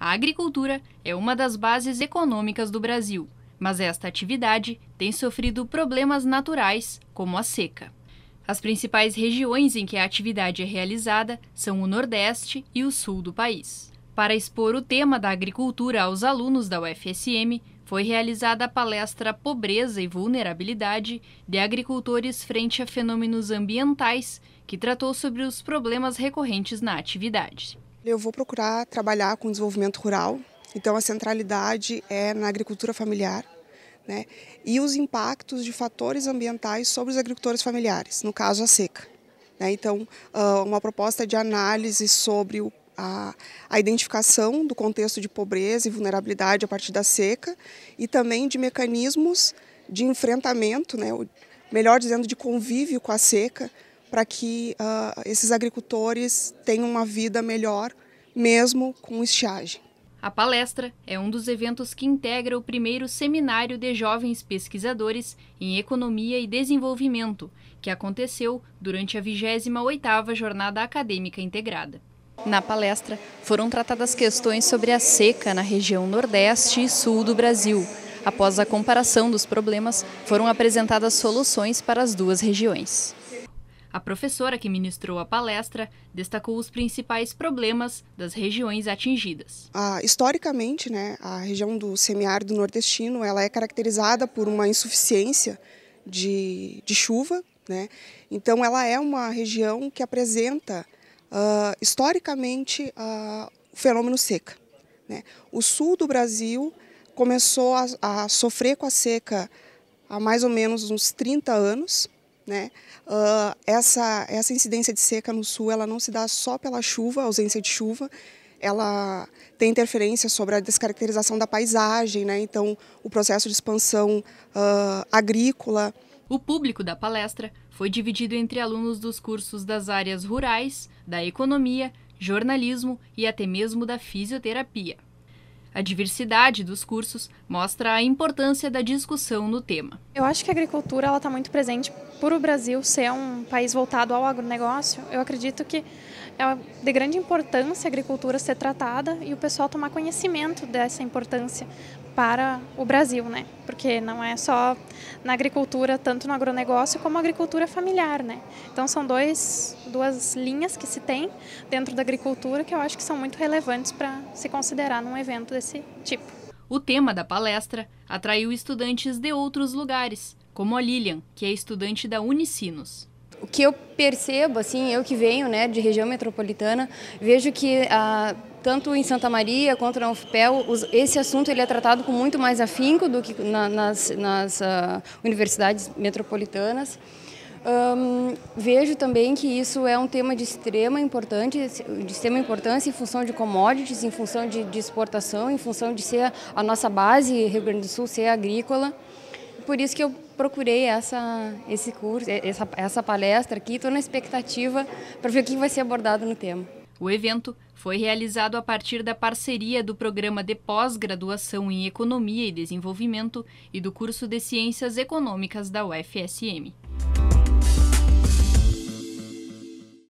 A agricultura é uma das bases econômicas do Brasil, mas esta atividade tem sofrido problemas naturais, como a seca. As principais regiões em que a atividade é realizada são o Nordeste e o Sul do país. Para expor o tema da agricultura aos alunos da UFSM, foi realizada a palestra Pobreza e Vulnerabilidade de Agricultores Frente a Fenômenos Ambientais, que tratou sobre os problemas recorrentes na atividade. Eu vou procurar trabalhar com desenvolvimento rural, então a centralidade é na agricultura familiar. Né? E os impactos de fatores ambientais sobre os agricultores familiares, no caso a seca. Né? Então, ah, uma proposta de análise sobre a, a, identificação do contexto de pobreza e vulnerabilidade a partir da seca e também de mecanismos de enfrentamento, né, melhor dizendo, de convívio com a seca, para que uh, esses agricultores tenham uma vida melhor, mesmo com estiagem. A palestra é um dos eventos que integra o primeiro Seminário de Jovens Pesquisadores em Economia e Desenvolvimento, que aconteceu durante a 28ª Jornada Acadêmica Integrada. Na palestra, foram tratadas questões sobre a seca na região Nordeste e Sul do Brasil. Após a comparação dos problemas, foram apresentadas soluções para as duas regiões. A professora que ministrou a palestra destacou os principais problemas das regiões atingidas. Ah, historicamente, né, a região do semiárido nordestino ela é caracterizada por uma insuficiência de, de chuva. Né? Então, ela é uma região que apresenta, uh, historicamente, uh, o fenômeno seca. Né? O sul do Brasil começou a, a sofrer com a seca há mais ou menos uns 30 anos, né? Uh, essa, essa incidência de seca no sul ela não se dá só pela chuva, ausência de chuva, ela tem interferência sobre a descaracterização da paisagem, né? então o processo de expansão uh, agrícola. O público da palestra foi dividido entre alunos dos cursos das áreas rurais, da economia, jornalismo e até mesmo da fisioterapia. A diversidade dos cursos mostra a importância da discussão no tema. Eu acho que a agricultura ela está muito presente por o Brasil ser um país voltado ao agronegócio. Eu acredito que é de grande importância a agricultura ser tratada e o pessoal tomar conhecimento dessa importância para o Brasil, né? Porque não é só na agricultura, tanto no agronegócio como a agricultura familiar, né? Então são dois, duas linhas que se tem dentro da agricultura que eu acho que são muito relevantes para se considerar num evento desse tipo. O tema da palestra atraiu estudantes de outros lugares, como a Lilian, que é estudante da Unicinos. O que eu percebo, assim, eu que venho né, de região metropolitana, vejo que ah, tanto em Santa Maria quanto na UFPEL, esse assunto ele é tratado com muito mais afinco do que na, nas, nas ah, universidades metropolitanas vejo também que isso é um tema de extrema, importância, de extrema importância em função de commodities, em função de, de exportação, em função de ser a nossa base, Rio Grande do Sul, ser agrícola. Por isso que eu procurei essa, esse curso, essa, essa palestra aqui, estou na expectativa para ver o que vai ser abordado no tema. O evento foi realizado a partir da parceria do Programa de Pós-Graduação em Economia e Desenvolvimento e do curso de Ciências Econômicas da UFSM.